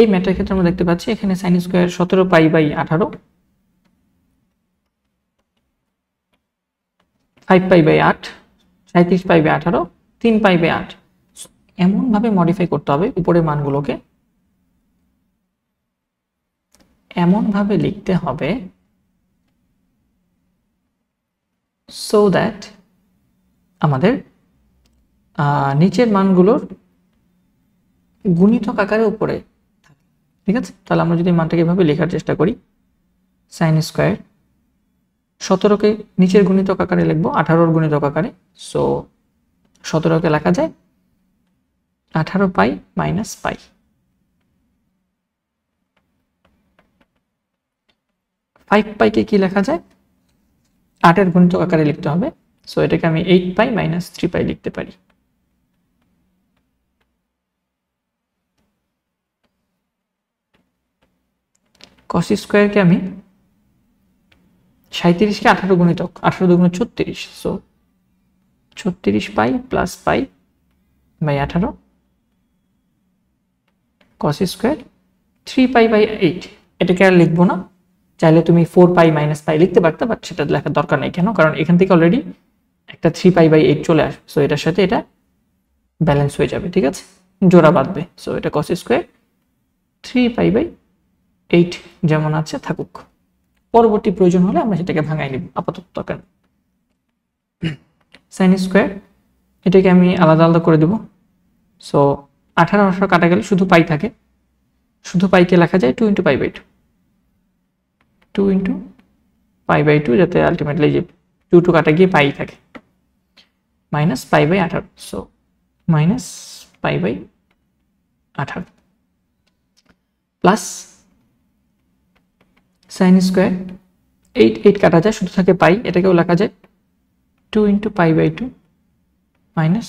এই ম্যাটার ক্ষেত্রে আমরা দেখতে পাচ্ছি এখানে সাইন স্কোয়ার সতেরো পাই বাই আঠারো ফাইভ পাই বাই আট সাঁত্রিশ পাই বাই আঠারো তিন পাই বাই আট এমনভাবে মডিফাই করতে হবে উপরের মানগুলোকে এমনভাবে লিখতে হবে সো দ্যাট আমাদের নিচের মানগুলোর গুণিতক আকারে উপরে ঠিক আছে তাহলে আমরা যদি মানটাকে এভাবে লেখার চেষ্টা করি সাইন স্কোয়ার সতেরোকে নিচের গুণিত আকারে লিখবো আঠারোর গুণিত আকারে সো সতেরোকে লেখা যায় আঠারো পাই মাইনাস পাই ফাইভ পাইকে কি লেখা যায় আটের গুণিত আকারে লিখতে হবে সো এটাকে আমি eight pi minus three pi লিখতে পারি কস স্কোয়ারকে আমি সাঁত্রিশকে আঠারো গুণিতক আঠারো দুগুণে ছত্রিশ সো ছত্রিশ পাই প্লাস পাই বাই আঠারো cos square three pi by eight এটাকে আর লিখবো না চাইলে তুমি ফোর পাই মাইনাস পাই লিখতে পারতে বাট সেটা লেখার দরকার নেই কেন কারণ এখান থেকে অলরেডি একটা থ্রি পাই বাই এইট চলে আসবে সো এটার সাথে এটা ব্যালেন্স হয়ে যাবে ঠিক আছে জোড়া বাঁধবে সো এটা cos square three pi by eight যেমন আছে থাকুক পরবর্তী প্রয়োজন হলে আমরা সেটাকে ভাঙাই নিব আপাতত দরকার সাইন স্কোয়ার এটাকে আমি আলাদা আলাদা করে দেব সো আঠারো আঠারো কাটা গেলে শুধু পাই থাকে শুধু পাইকে লেখা যায় two into pi by two two into pi by two যাতে আলটিমেটলি যে টু টু কাটা গিয়ে পাই থাকে মাইনাস পাই বাই আঠারো সো মাইনাস পাই বাই আঠারো plus sine square eight eight কাটা যায় শুধু থাকে পাই এটাকেও লেখা যায় two into pi by two minus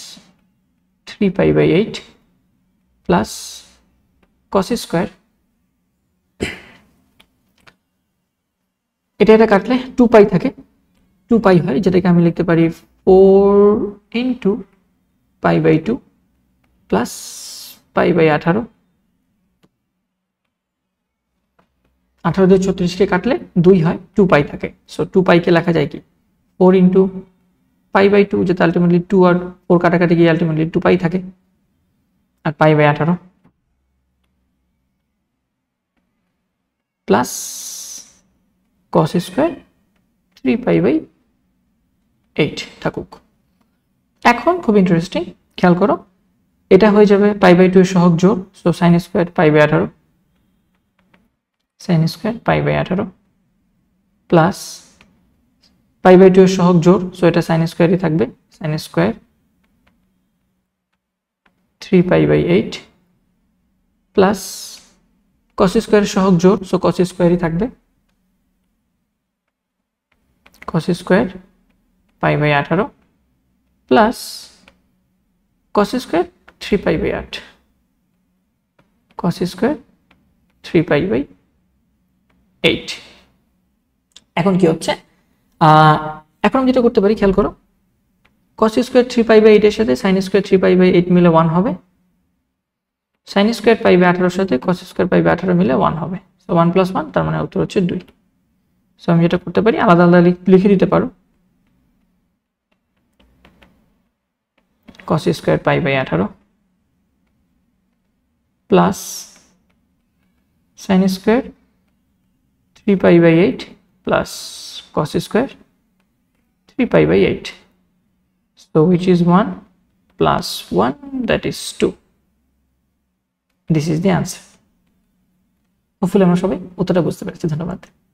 three pi by eight plus cos square এটা এটা কাটলে টু পাই থাকে টু পাই হয় যেটাকে আমি লিখতে পারি four into pi by two plus pi by আঠারো আঠারো দিয়ে ছত্রিশকে কাটলে দুই হয় টু পাই থাকে সো টু পাইকে লেখা যায় কি four into pi by two যেটা আলটিমেটলি টু আর ফোর কাটাকাটি গিয়ে আলটিমেটলি টু পাই থাকে আর পাই বাই আঠারো plus cos square three pi by eight থাকুক এখন খুব ইন্টারেস্টিং খেয়াল করো এটা হয়ে যাবে পাই বাই টু এর সহক জোর so sine square pi by আঠারো সাইন স্কোয়ার পাই বাই আঠারো প্লাস পাই বাই টু এর সহগ জোর সো এটা সাইন স্কোয়ারই থাকবে sine square three pi by eight plus cos স্কোয়ারের সহগ জোর সো কস স্কোয়ারই থাকবে কস স্কোয়ার পাই বাই আঠারো plus cos square three pi by আট cos square three pi by eight এখন কি হচ্ছে এখন আমি যেটা করতে পারি খেয়াল করো cos square three pi by এইটের সাথে sine square three pi by eight মিলে ওয়ান হবে সাইন স্কোয়ার পাই বাই আঠারোর সাথে কস স্কোয়ার পাই বাই আঠারো মিলে ওয়ান হবে সো ওয়ান প্লাস ওয়ান তার মানে উত্তর হচ্ছে দুই সো আমি যেটা করতে পারি আলাদা আলাদা লিখে দিতে পারো কস স্কোয়ার পাই বাই আঠারো plus sine square 3 pi by 8 plus cos square 3 pi by 8 so which is 1 plus 1 that is 2 this is the answer hopefully আমরা সবাই উত্তরটা বুঝতে পেরেছি ধন্যবাদ